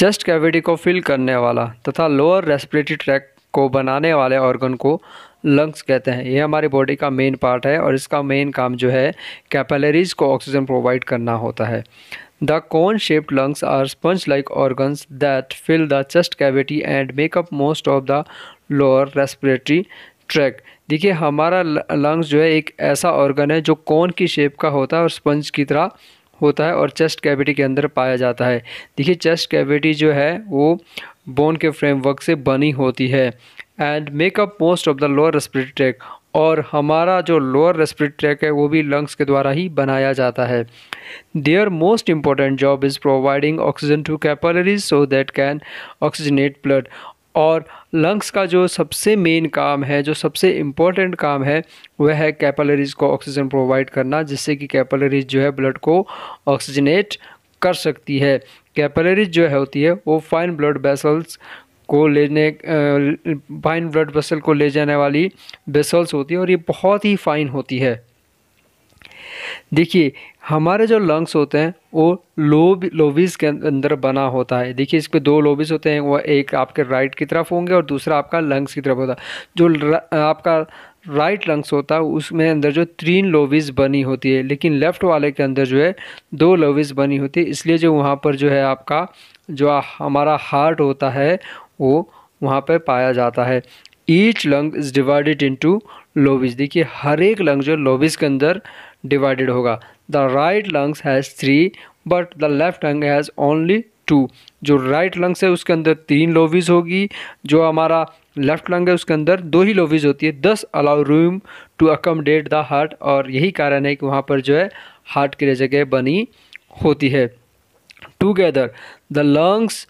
Chest cavity को fill करने वाला तथा लोअर रेस्पिरेटरी ट्रैक को बनाने वाले ऑर्गन को लंग्स कहते हैं ये हमारी बॉडी का मेन पार्ट है और इसका मेन काम जो है कैपेलरीज को ऑक्सीजन प्रोवाइड करना होता है the cone shaped lungs are sponge like organ that fill the chest cavity and make up most of the lower respiratory tract देखिए हमारा लंग्स जो है एक ऐसा ऑर्गन है जो कोन की शेप का होता है और स्पंज की तरह होता है और चेस्ट कैविटी के अंदर पाया जाता है देखिए चेस्ट कैविटी जो है वो बोन के फ्रेमवर्क से बनी होती है and make up most of the lower respiratory tract और हमारा जो लोअर रेस्पिरेटरी ट्रैक है वो भी लंग्स के द्वारा ही बनाया जाता है their most important job is providing oxygen to capillaries so that can oxygenate blood और लंग्स का जो सबसे मेन काम है जो सबसे इम्पोर्टेंट काम है वह है कैपलरीज को ऑक्सीजन प्रोवाइड करना जिससे कि कैपलरीज जो है ब्लड को ऑक्सीजनेट कर सकती है कैपलरीज जो है होती है वो फाइन ब्लड वेसल्स को लेने फाइन ब्लड वेसल को ले जाने वाली वेसल्स होती है और ये बहुत ही फाइन होती है देखिए हमारे जो लंग्स होते हैं वो लोब लोबिस के अंदर बना होता है देखिए इस पर दो लोबिस होते हैं वो एक आपके राइट की तरफ होंगे और दूसरा आपका लंग्स की तरफ होता है जो आपका राइट लंग्स होता है उसमें अंदर जो तीन लोबिस बनी होती है लेकिन लेफ़्ट वाले के अंदर जो है दो लोबिस बनी होती है इसलिए जो वहाँ पर जो है आपका जो हमारा हार्ट होता है वो वहाँ पर पाया जाता है each lung is divided into lobes देखिए हर एक लंग्स जो लोबिस के अंदर डिवाइडेड होगा the right lungs has three but the left lung has only two जो राइट लंग्स है उसके अंदर तीन लोबिस होगी जो हमारा लेफ्ट लंग है उसके अंदर दो ही लोबिस होती है this allow room to accommodate the heart और यही कारण है कि वहाँ पर जो है हार्ट के लिए जगह बनी होती है together the lungs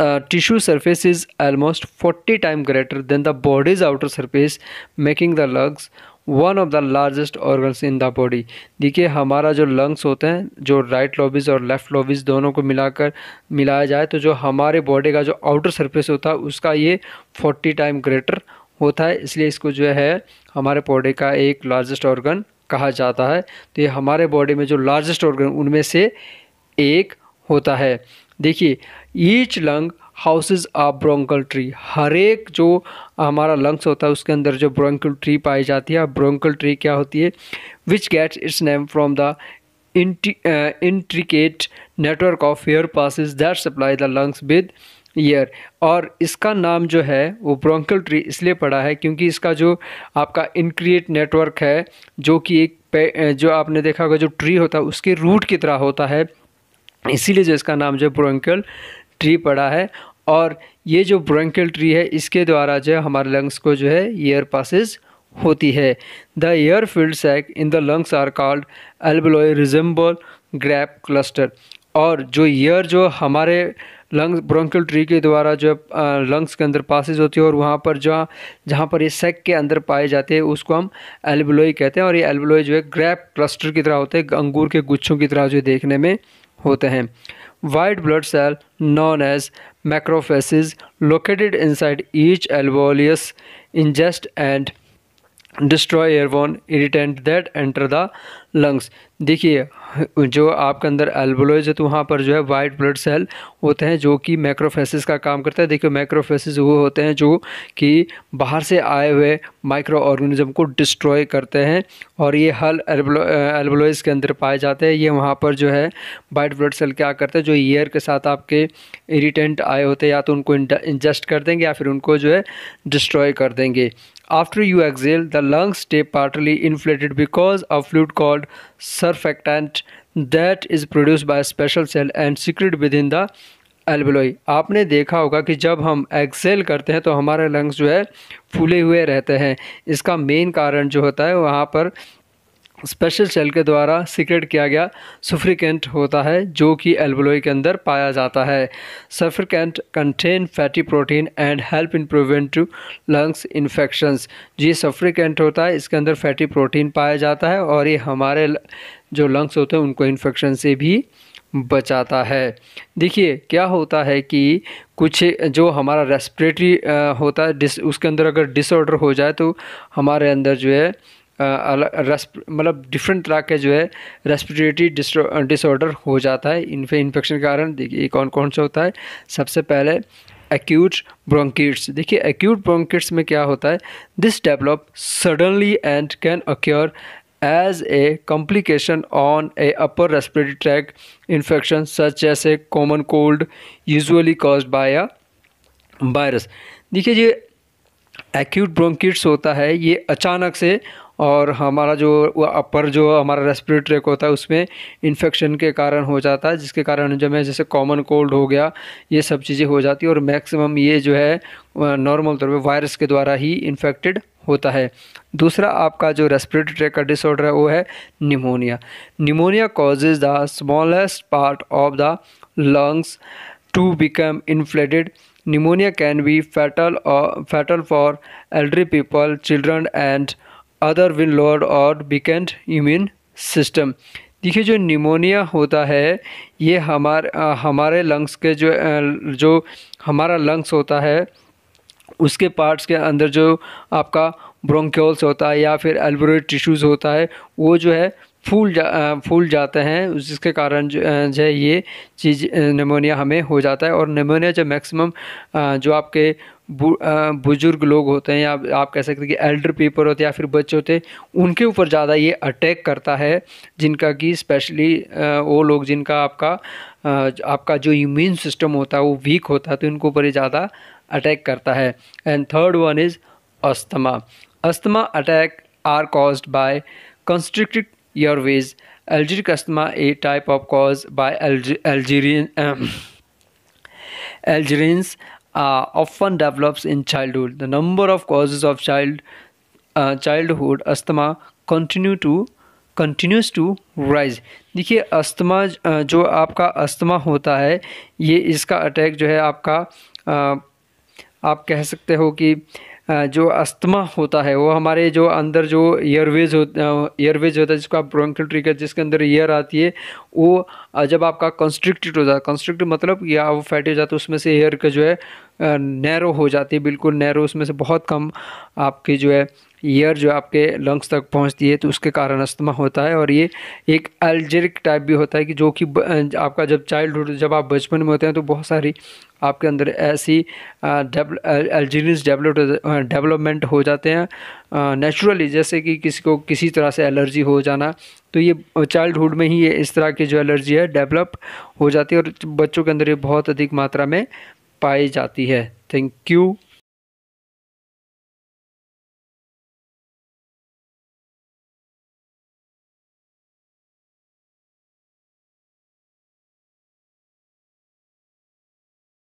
tissue surface is almost forty time greater than the body's outer surface making the lungs one of the largest organs in the body देखिए हमारा जो लंग्स होते हैं जो राइट लॉबीज़ और लेफ़्ट लॉबीज़ दोनों को मिलाकर मिलाया जाए तो जो हमारे बॉडी का जो आउटर सरफेस होता है उसका ये फोर्टी टाइम ग्रेटर होता है इसलिए इसको जो है हमारे बॉडी का एक लार्जेस्ट ऑर्गन कहा जाता है तो ये हमारे बॉडी में जो लार्जेस्ट ऑर्गन उनमें से एक होता है देखिए each lung houses a bronchial tree हर एक जो हमारा लंग्स होता है उसके अंदर जो ब्रोंकल ट्री पाई जाती है ब्रोंकल ट्री क्या होती है which gets its name from the intricate network of air passages that supply the lungs with air और इसका नाम जो है वो ब्रोंकल ट्री इसलिए पड़ा है क्योंकि इसका जो आपका इनक्रिएट नेटवर्क है जो कि एक uh, जो आपने देखा होगा जो ट्री होता है उसके रूट की तरह होता है इसीलिए जो इसका नाम जो ब्रोंकल ट्री पड़ा है और ये जो ब्रोंकियल ट्री है इसके द्वारा जो है हमारे लंग्स को जो है एयर पासिस होती है the air filled sacs in the lungs are called एल्बलोय रिजेंबल ग्रैप क्लस्टर और जो एयर जो हमारे लंग्स ब्रोंकियल ट्री के द्वारा जो लंग्स के अंदर पासिस होती है और वहाँ पर जो जहाँ पर ये सेक के अंदर पाए जाते हैं उसको हम एल्बलोई कहते हैं और ये एल्बलोई जो है ग्रैप क्लस्टर की तरह होते हैं अंगूर के गुच्छों की तरह जो देखने में होते हैं white blood cell known as macrophages located inside each alveolus ingest and destroy airborne irritants that enter the lungs देखिए जो आपके अंदर एल्बोलोज है तो वहाँ पर जो है वाइट ब्लड सेल होते हैं जो कि मैक्रोफेसिस का काम करता है देखिए मैक्रोफेसिस वो होते हैं जो कि बाहर से आए हुए माइक्रो ऑर्गेनिज्म को डिस्ट्रॉय करते हैं और ये हल एल्बोलोज के अंदर पाए जाते हैं ये वहाँ पर जो है वाइट ब्लड सेल क्या करते हैं जो ईयर के साथ आपके इरीटेंट आए होते हैं या तो उनको इंजस्ट कर देंगे या फिर उनको जो है डिस्ट्रॉय कर देंगे After you exhale, the lungs stay partly inflated because of fluid called surfactant that is produced by a special cell and secreted within the एल्बलोई आपने देखा होगा कि जब हम एक्सेल करते हैं तो हमारे लंग्स जो है फूले हुए रहते हैं इसका मेन कारण जो होता है वहाँ पर स्पेशल सेल के द्वारा सीक्रेट किया गया सफ्रिकेंट होता है जो कि एल्बलोई के अंदर पाया जाता है surfactant contain fatty protein and help in prevent lungs infections जी सफ्रिकेंट होता है इसके अंदर फैटी प्रोटीन पाया जाता है और ये हमारे जो लंग्स होते हैं उनको इन्फेक्शन से भी बचाता है देखिए क्या होता है कि कुछ जो हमारा रेस्पिरेटरी होता है उसके अंदर अगर डिसऑर्डर हो जाए तो हमारे अंदर जो है मतलब डिफरेंट तरह के जो है रेस्पिरेटरी डिसऑर्डर हो जाता है इन इन्फेक्शन के कारण देखिए कौन कौन सा होता है सबसे पहले एक्यूट ब्रोंकिट्स देखिए एक्यूट ब्रोंकिट्स में क्या होता है this develop suddenly and can occur as a complication on a upper respiratory tract infection such जैसे common cold cold cause by a virus देखिए ये एक्यूट ब्रोंकिट्स होता है ये अचानक से और हमारा जो अपर जो हमारा रेस्पिरेटरी ट्रैक होता है उसमें इन्फेक्शन के कारण हो जाता है जिसके कारण जो है जैसे कॉमन कोल्ड हो गया ये सब चीज़ें हो जाती है और मैक्सिमम ये जो है नॉर्मल तौर पे वायरस के द्वारा ही इन्फेक्टेड होता है दूसरा आपका जो रेस्पिरेटरी ट्रैक का डिसऑर्डर है वो है pneumonia pneumonia causes the smallest part of the lungs to become inflated pneumonia can be fatal fatal for elderly people children and other with lower or weakened immune system देखिए जो pneumonia होता है ये हमारे हमारे लंग्स के जो जो हमारा लंग्स होता है उसके पार्ट्स के अंदर जो आपका ब्रोंक्योल्स होता है या फिर एल्बोरेट टिश्यूज़ होता है वो जो है फूल जा फूल जाते हैं जिसके कारण जो है ये चीज़ निमोनिया हमें हो जाता है और निमोनिया जो मैक्सिमम जो आपके बुजुर्ग लोग होते हैं या आप कह सकते हैं कि एल्डर पीपल होते हैं या फिर बच्चे होते हैं उनके ऊपर ज़्यादा ये अटैक करता है जिनका कि स्पेशली वो लोग जिनका आपका आपका जो इम्यून सिस्टम होता है वो वीक होता है तो इनके ऊपर ये ज़्यादा अटैक करता है and third one is asthma asthma attack are caused by constricted your ways Algeric asthma, a type of cause by Alger- Algerian, um, Algerians, uh, often develops in childhood. The number of causes of child uh, childhood asthma continue to continues to rise देखिए asthma जो आपका asthma होता है ये इसका attack जो है आपका आप कह सकते हो कि जो अस्थमा होता है वो हमारे जो अंदर जो ईयरवेज होता ईयरवेज होता है जिसको आप ब्रोंकल ट्रिकर जिसके अंदर ईयर आती है वो जब आपका कंस्ट्रिक्टेड हो जाता कंस्ट्रिक्ट मतलब या वो फैटी हो जाता है उसमें से हेयर का जो है नैरो हो जाती है बिल्कुल नैरो उसमें से बहुत कम आपकी जो है ईयर जो आपके लंग्स तक पहुंचती है तो उसके कारण अस्थमा होता है और ये एक एल्जेरिक टाइप भी होता है कि जो कि आपका जब चाइल्डहुड जब आप बचपन में होते हैं तो बहुत सारी आपके अंदर ऐसी एल्जीरियस डेवलप डेवलपमेंट हो जाते हैं नेचुरली जैसे कि किसी को किसी तरह से एलर्जी हो जाना तो ये चाइल्डहुड में ही ये इस तरह की जो एलर्जी है डेवलप हो जाती है और बच्चों के अंदर ये बहुत अधिक मात्रा में पाई जाती है थैंक यू